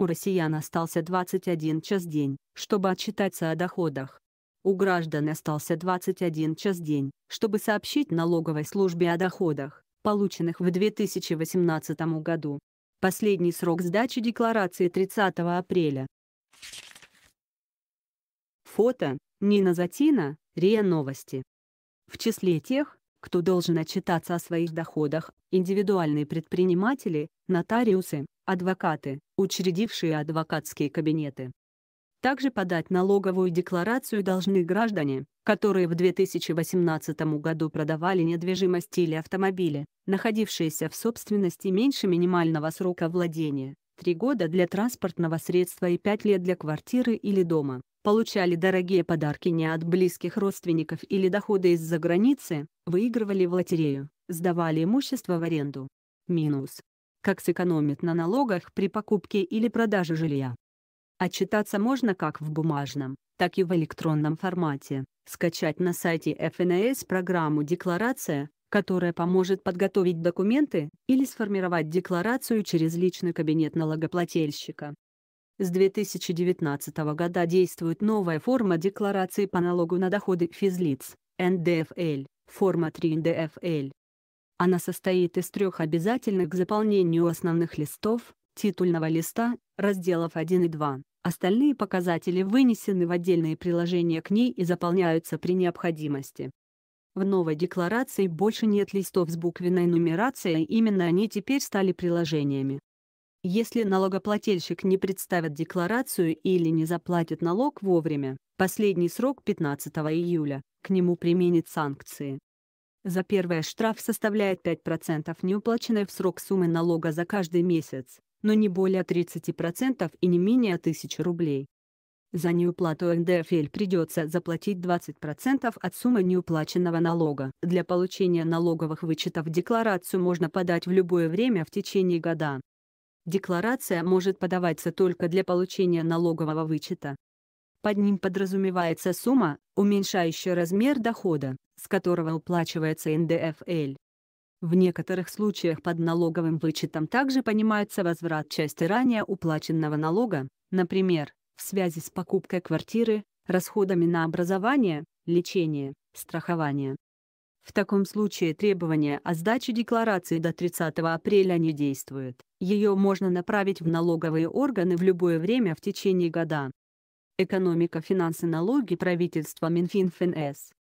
У россиян остался 21 час день, чтобы отчитаться о доходах. У граждан остался 21 час день, чтобы сообщить налоговой службе о доходах, полученных в 2018 году. Последний срок сдачи декларации 30 апреля. Фото Нина Затина, РИА Новости. В числе тех, кто должен отчитаться о своих доходах, индивидуальные предприниматели, нотариусы, адвокаты, учредившие адвокатские кабинеты. Также подать налоговую декларацию должны граждане, которые в 2018 году продавали недвижимость или автомобили, находившиеся в собственности меньше минимального срока владения, 3 года для транспортного средства и 5 лет для квартиры или дома, получали дорогие подарки не от близких родственников или доходы из-за границы, выигрывали в лотерею, сдавали имущество в аренду. Минус как сэкономить на налогах при покупке или продаже жилья. Отчитаться можно как в бумажном, так и в электронном формате. Скачать на сайте ФНС программу «Декларация», которая поможет подготовить документы или сформировать декларацию через личный кабинет налогоплательщика. С 2019 года действует новая форма декларации по налогу на доходы физлиц, НДФЛ, форма 3 НДФЛ. Она состоит из трех обязательных к заполнению основных листов, титульного листа, разделов 1 и 2. Остальные показатели вынесены в отдельные приложения к ней и заполняются при необходимости. В новой декларации больше нет листов с буквенной нумерацией, именно они теперь стали приложениями. Если налогоплательщик не представит декларацию или не заплатит налог вовремя, последний срок 15 июля, к нему применит санкции. За первое штраф составляет 5% неуплаченной в срок суммы налога за каждый месяц, но не более 30% и не менее 1000 рублей. За неуплату НДФЛ придется заплатить 20% от суммы неуплаченного налога. Для получения налоговых вычетов декларацию можно подать в любое время в течение года. Декларация может подаваться только для получения налогового вычета. Под ним подразумевается сумма, уменьшающая размер дохода, с которого уплачивается НДФЛ. В некоторых случаях под налоговым вычетом также понимается возврат части ранее уплаченного налога, например, в связи с покупкой квартиры, расходами на образование, лечение, страхование. В таком случае требования о сдаче декларации до 30 апреля не действуют, Ее можно направить в налоговые органы в любое время в течение года. Экономика, финансы, налоги правительство, Минфин ФНС.